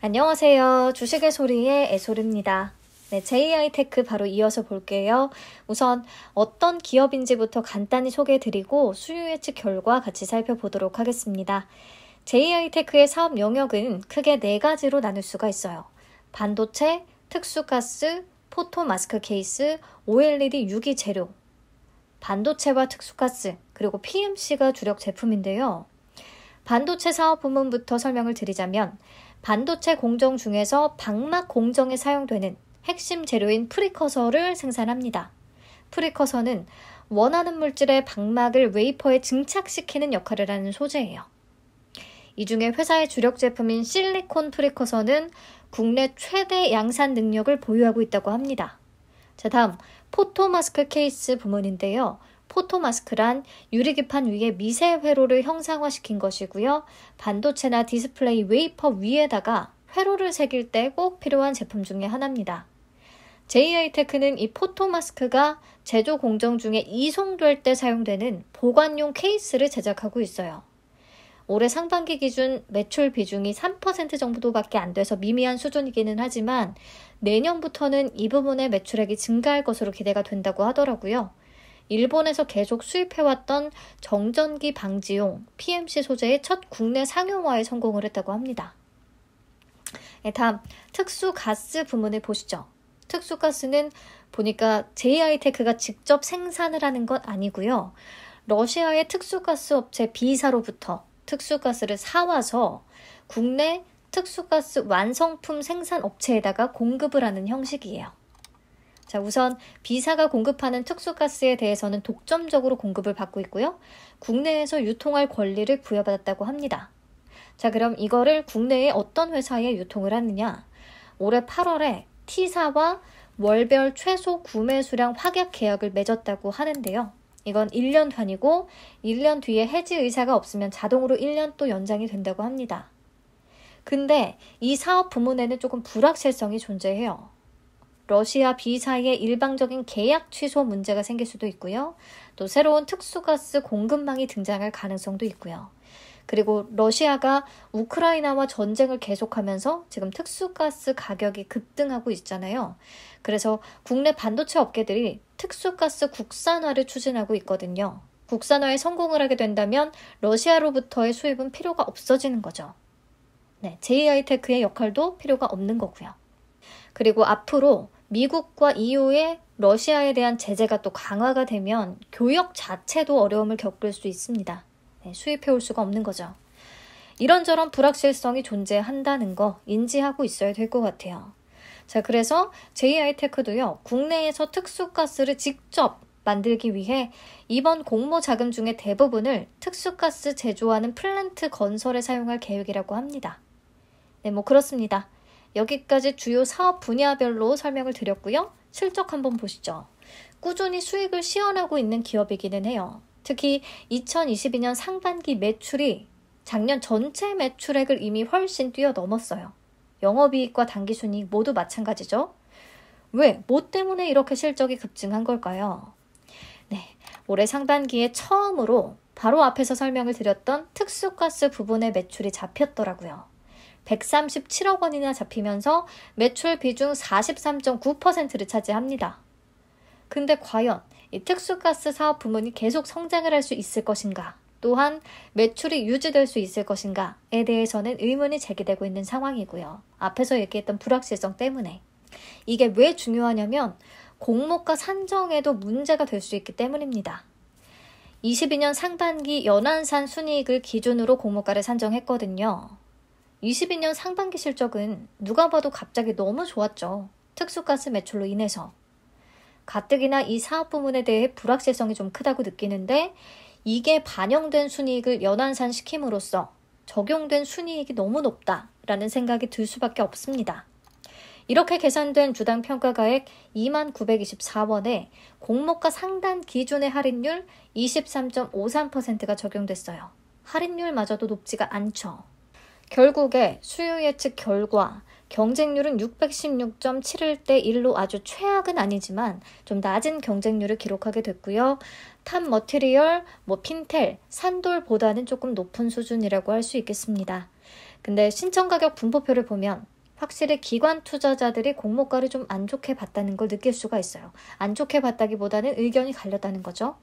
안녕하세요. 주식의 소리의 애솔입니다. 네, JI 테크 바로 이어서 볼게요. 우선 어떤 기업인지부터 간단히 소개해드리고 수요 예측 결과 같이 살펴보도록 하겠습니다. JI 테크의 사업 영역은 크게 네 가지로 나눌 수가 있어요. 반도체, 특수가스, 포토 마스크 케이스, OLED 유기 재료, 반도체와 특수가스, 그리고 PMC가 주력 제품인데요. 반도체 사업 부문부터 설명을 드리자면 반도체 공정 중에서 박막 공정에 사용되는 핵심 재료인 프리커서를 생산합니다. 프리커서는 원하는 물질의 박막을 웨이퍼에 증착시키는 역할을 하는 소재예요. 이 중에 회사의 주력 제품인 실리콘 프리커서는 국내 최대 양산 능력을 보유하고 있다고 합니다. 자, 다음 포토마스크 케이스 부문인데요. 포토마스크란 유리기판 위에 미세 회로를 형상화시킨 것이고요. 반도체나 디스플레이 웨이퍼 위에다가 회로를 새길 때 꼭 필요한 제품 중의 하나입니다. JI테크는 이 포토마스크가 제조 공정 중에 이송될 때 사용되는 보관용 케이스를 제작하고 있어요. 올해 상반기 기준 매출 비중이 3% 정도밖에 안 돼서 미미한 수준이기는 하지만 내년부터는 이 부분의 매출액이 증가할 것으로 기대가 된다고 하더라고요. 일본에서 계속 수입해왔던 정전기 방지용 PMC 소재의 첫 국내 상용화에 성공을 했다고 합니다. 네, 다음 특수가스 부문을 보시죠. 특수가스는 보니까 JI테크가 직접 생산을 하는 것 아니고요. 러시아의 특수가스 업체 B사로부터 특수가스를 사와서 국내 특수가스 완성품 생산 업체에다가 공급을 하는 형식이에요. 자, 우선 B사가 공급하는 특수가스에 대해서는 독점적으로 공급을 받고 있고요. 국내에서 유통할 권리를 부여받았다고 합니다. 자, 그럼 이거를 국내에 어떤 회사에 유통을 하느냐? 올해 8월에 T사와 월별 최소 구매 수량 확약 계약을 맺었다고 하는데요. 이건 1년 단위고 1년 뒤에 해지 의사가 없으면 자동으로 1년 또 연장이 된다고 합니다. 근데 이 사업 부문에는 조금 불확실성이 존재해요. 러시아 비사의 일방적인 계약 취소 문제가 생길 수도 있고요. 또 새로운 특수가스 공급망이 등장할 가능성도 있고요. 그리고 러시아가 우크라이나와 전쟁을 계속하면서 지금 특수가스 가격이 급등하고 있잖아요. 그래서 국내 반도체 업계들이 특수가스 국산화를 추진하고 있거든요. 국산화에 성공을 하게 된다면 러시아로부터의 수입은 필요가 없어지는 거죠. 네, JI테크의 역할도 필요가 없는 거고요. 그리고 앞으로 미국과 EU의 러시아에 대한 제재가 또 강화가 되면 교역 자체도 어려움을 겪을 수 있습니다. 네, 수입해올 수가 없는 거죠. 이런저런 불확실성이 존재한다는 거 인지하고 있어야 될 것 같아요. 자, 그래서 JI 테크도요, 국내에서 특수가스를 직접 만들기 위해 이번 공모 자금 중에 대부분을 특수가스 제조하는 플랜트 건설에 사용할 계획이라고 합니다. 네, 뭐 그렇습니다. 여기까지 주요 사업 분야별로 설명을 드렸고요. 실적 한번 보시죠. 꾸준히 수익을 시현하고 있는 기업이기는 해요. 특히 2022년 상반기 매출이 작년 전체 매출액을 이미 훨씬 뛰어넘었어요. 영업이익과 단기순이익 모두 마찬가지죠. 왜, 뭐 때문에 이렇게 실적이 급증한 걸까요? 네, 올해 상반기에 처음으로 바로 앞에서 설명을 드렸던 특수가스 부분의 매출이 잡혔더라고요. 137억 원이나 잡히면서 매출 비중 43.9%를 차지합니다. 근데 과연 이 특수가스 사업 부문이 계속 성장을 할 수 있을 것인가? 또한 매출이 유지될 수 있을 것인가에 대해서는 의문이 제기되고 있는 상황이고요. 앞에서 얘기했던 불확실성 때문에. 이게 왜 중요하냐면 공모가 산정에도 문제가 될 수 있기 때문입니다. 22년 상반기 연안산 순이익을 기준으로 공모가를 산정했거든요. 22년 상반기 실적은 누가 봐도 갑자기 너무 좋았죠. 특수가스 매출로 인해서. 가뜩이나 이 사업 부문에 대해 불확실성이 좀 크다고 느끼는데 이게 반영된 순이익을 연환산 시킴으로써 적용된 순이익이 너무 높다라는 생각이 들 수밖에 없습니다. 이렇게 계산된 주당 평가가액 2924원에 공모가 상단 기준의 할인율 23.53%가 적용됐어요. 할인율마저도 높지가 않죠. 결국에 수요 예측 결과 경쟁률은 616.71대 1로 아주 최악은 아니지만 좀 낮은 경쟁률을 기록하게 됐고요. 탑 머티리얼, 뭐 핀텔, 산돌보다는 조금 높은 수준이라고 할 수 있겠습니다. 근데 신청 가격 분포표를 보면 확실히 기관 투자자들이 공모가를 좀 안 좋게 봤다는 걸 느낄 수가 있어요. 안 좋게 봤다기보다는 의견이 갈렸다는 거죠.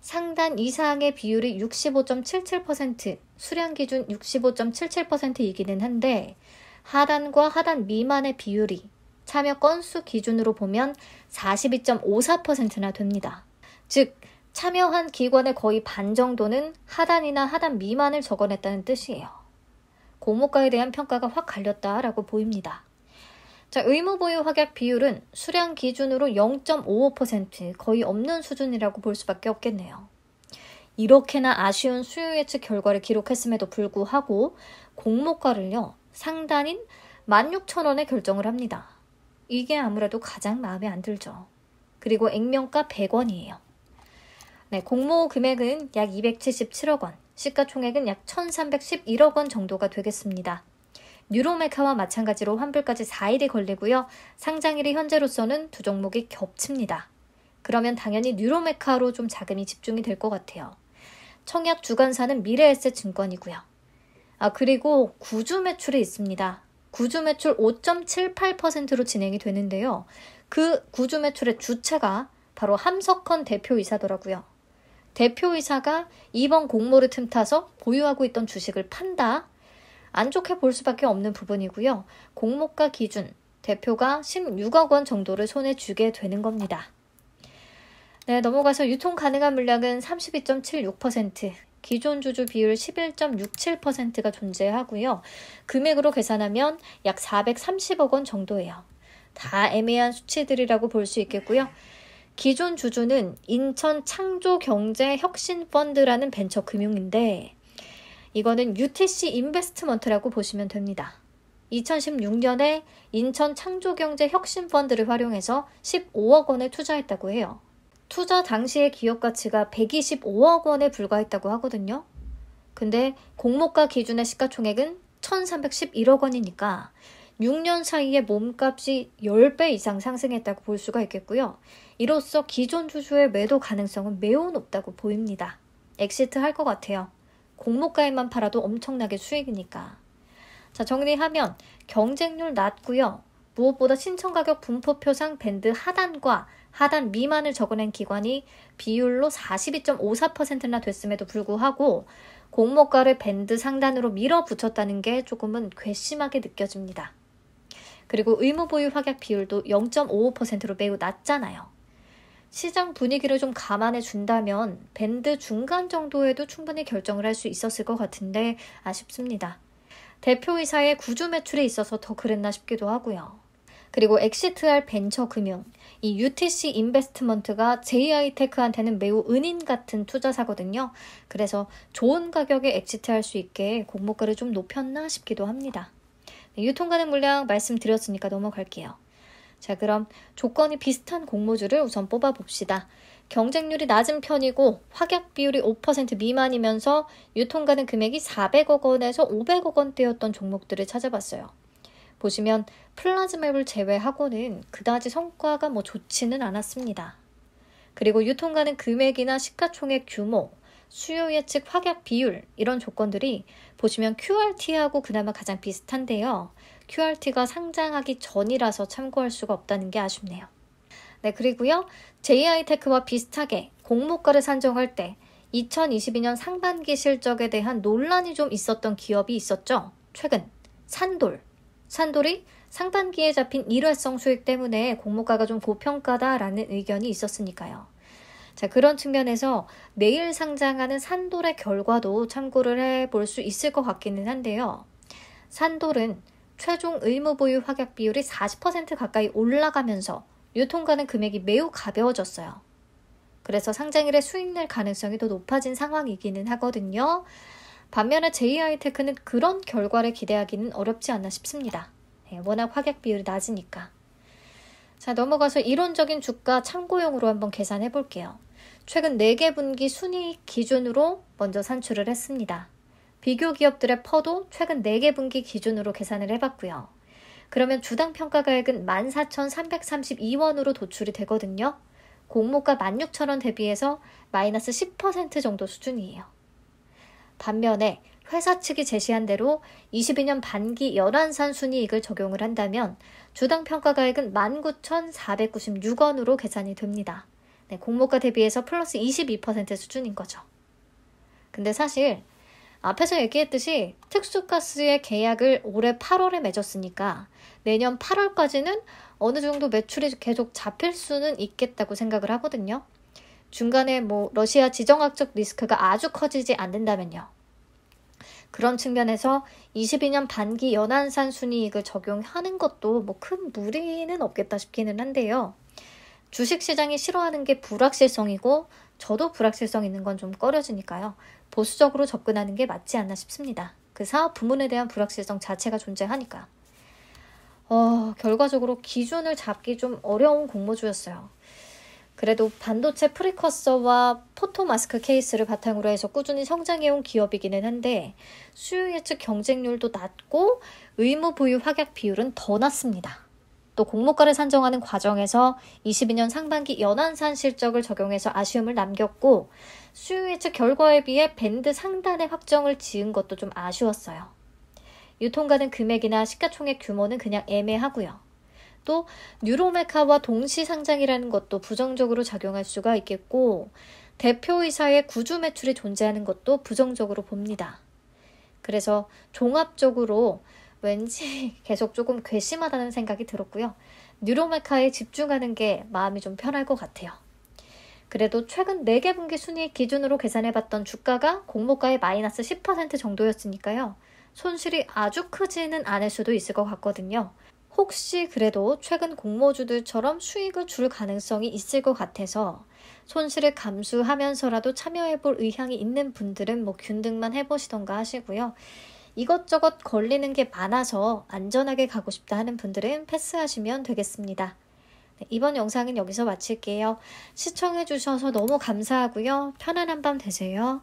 상단 이상의 비율이 65.77%, 수량 기준 65.77%이기는 한데 하단과 하단 미만의 비율이 참여 건수 기준으로 보면 42.54%나 됩니다. 즉, 참여한 기관의 거의 반 정도는 하단이나 하단 미만을 적어냈다는 뜻이에요. 고무가에 대한 평가가 확 갈렸다라고 보입니다. 자, 의무 보유 확약 비율은 수량 기준으로 0.55% 거의 없는 수준이라고 볼 수밖에 없겠네요. 이렇게나 아쉬운 수요 예측 결과를 기록했음에도 불구하고 공모가를요, 상단인 16,000원에 결정을 합니다. 이게 아무래도 가장 마음에 안 들죠. 그리고 액면가 100원이에요. 네, 공모 금액은 약 277억 원, 시가총액은 약 1,311억 원 정도가 되겠습니다. 뉴로메카와 마찬가지로 환불까지 4일이 걸리고요. 상장일이 현재로서는 두 종목이 겹칩니다. 그러면 당연히 뉴로메카로 좀 자금이 집중이 될 것 같아요. 청약 주관사는 미래에셋 증권이고요. 아, 그리고 구주 매출이 있습니다. 구주 매출 5.78%로 진행이 되는데요. 그 구주 매출의 주체가 바로 함석헌 대표이사더라고요. 대표이사가 이번 공모를 틈타서 보유하고 있던 주식을 판다. 안 좋게 볼 수밖에 없는 부분이고요. 공모가 기준, 대표가 16억 원 정도를 손에 쥐게 되는 겁니다. 네, 넘어가서 유통 가능한 물량은 32.76%, 기존 주주 비율 11.67%가 존재하고요. 금액으로 계산하면 약 430억 원 정도예요. 다 애매한 수치들이라고 볼 수 있겠고요. 기존 주주는 인천 창조경제혁신펀드라는 벤처 금융인데 이거는 UTC 인베스트먼트라고 보시면 됩니다. 2016년에 인천 창조경제혁신펀드를 활용해서 15억 원에 투자했다고 해요. 투자 당시의 기업 가치가 125억 원에 불과했다고 하거든요. 근데 공모가 기준의 시가총액은 1311억 원이니까 6년 사이에 몸값이 10배 이상 상승했다고 볼 수가 있겠고요. 이로써 기존 주주의 매도 가능성은 매우 높다고 보입니다. 엑시트 할 것 같아요. 공모가에만 팔아도 엄청나게 수익이니까. 자, 정리하면 경쟁률 낮고요. 무엇보다 신청 가격 분포표상 밴드 하단과 하단 미만을 적어낸 기관이 비율로 42.54%나 됐음에도 불구하고 공모가를 밴드 상단으로 밀어붙였다는 게 조금은 괘씸하게 느껴집니다. 그리고 의무보유 확약 비율도 0.55%로 매우 낮잖아요. 시장 분위기를 좀 감안해 준다면 밴드 중간 정도에도 충분히 결정을 할 수 있었을 것 같은데 아쉽습니다. 대표이사의 구조 매출에 있어서 더 그랬나 싶기도 하고요. 그리고 엑시트알 벤처금융, 이 UTC 인베스트먼트가 JI테크한테는 매우 은인 같은 투자사거든요. 그래서 좋은 가격에 엑시트할 수 있게 공모가를 좀 높였나 싶기도 합니다. 네, 유통가는 물량 말씀드렸으니까 넘어갈게요. 자, 그럼 조건이 비슷한 공모주를 우선 뽑아 봅시다. 경쟁률이 낮은 편이고 확약 비율이 5% 미만이면서 유통가는 금액이 400억 원에서 500억 원대였던 종목들을 찾아봤어요. 보시면 플라즈맵을 제외하고는 그다지 성과가 뭐 좋지는 않았습니다. 그리고 유통가는 금액이나 시가총액 규모, 수요 예측 확약 비율 이런 조건들이 보시면 QRT하고 그나마 가장 비슷한데요. QRT가 상장하기 전이라서 참고할 수가 없다는 게 아쉽네요. 네, 그리고요. JI테크와 비슷하게 공모가를 산정할 때 2022년 상반기 실적에 대한 논란이 좀 있었던 기업이 있었죠. 최근 산돌. 산돌이 상반기에 잡힌 일회성 수익 때문에 공모가가 좀 고평가다라는 의견이 있었으니까요. 자, 그런 측면에서 내일 상장하는 산돌의 결과도 참고를 해 볼 수 있을 것 같기는 한데요. 산돌은 최종 의무 보유 확약 비율이 40% 가까이 올라가면서 유통가는 금액이 매우 가벼워졌어요. 그래서 상장일에 수익 낼 가능성이 더 높아진 상황이기는 하거든요. 반면에 JI테크는 그런 결과를 기대하기는 어렵지 않나 싶습니다. 네, 워낙 확약 비율이 낮으니까. 자, 넘어가서 이론적인 주가 참고용으로 한번 계산해 볼게요. 최근 4개 분기 순이익 기준으로 먼저 산출을 했습니다. 비교 기업들의 퍼도 최근 4개 분기 기준으로 계산을 해봤고요. 그러면 주당 평가가액은 14,332원으로 도출이 되거든요. 공모가 16,000원 대비해서 마이너스 10% 정도 수준이에요. 반면에 회사 측이 제시한 대로 22년 반기 연한산 순이익을 적용을 한다면 주당 평가가액은 19,496원으로 계산이 됩니다. 네, 공모가 대비해서 플러스 22% 수준인 거죠. 근데 사실 앞에서 얘기했듯이 특수가스의 계약을 올해 8월에 맺었으니까 내년 8월까지는 어느 정도 매출이 계속 잡힐 수는 있겠다고 생각을 하거든요. 중간에 뭐 러시아 지정학적 리스크가 아주 커지지 않는다면요. 그런 측면에서 22년 반기 연한산 순이익을 적용하는 것도 뭐 큰 무리는 없겠다 싶기는 한데요. 주식시장이 싫어하는 게 불확실성이고 저도 불확실성 있는 건 좀 꺼려지니까요. 보수적으로 접근하는 게 맞지 않나 싶습니다. 그 사업 부문에 대한 불확실성 자체가 존재하니까. 어, 결과적으로 기준을 잡기 좀 어려운 공모주였어요. 그래도 반도체 프리커서와 포토마스크 케이스를 바탕으로 해서 꾸준히 성장해온 기업이기는 한데 수요 예측 경쟁률도 낮고 의무 보유 확약 비율은 더 낮습니다. 또 공모가를 산정하는 과정에서 22년 상반기 연한산 실적을 적용해서 아쉬움을 남겼고 수요 예측 결과에 비해 밴드 상단의 확정을 지은 것도 좀 아쉬웠어요. 유통가는 금액이나 시가총액 규모는 그냥 애매하고요. 또 뉴로메카와 동시 상장이라는 것도 부정적으로 작용할 수가 있겠고 대표이사의 구주 매출이 존재하는 것도 부정적으로 봅니다. 그래서 종합적으로 왠지 계속 조금 괘씸하다는 생각이 들었고요. 뉴로메카에 집중하는 게 마음이 좀 편할 것 같아요. 그래도 최근 4개 분기 순위 기준으로 계산해봤던 주가가 공모가의 마이너스 10% 정도였으니까요. 손실이 아주 크지는 않을 수도 있을 것 같거든요. 혹시 그래도 최근 공모주들처럼 수익을 줄 가능성이 있을 것 같아서 손실을 감수하면서라도 참여해볼 의향이 있는 분들은 뭐 균등만 해보시던가 하시고요. 이것저것 걸리는 게 많아서 안전하게 가고 싶다 하는 분들은 패스하시면 되겠습니다. 네, 이번 영상은 여기서 마칠게요. 시청해주셔서 너무 감사하고요. 편안한 밤 되세요.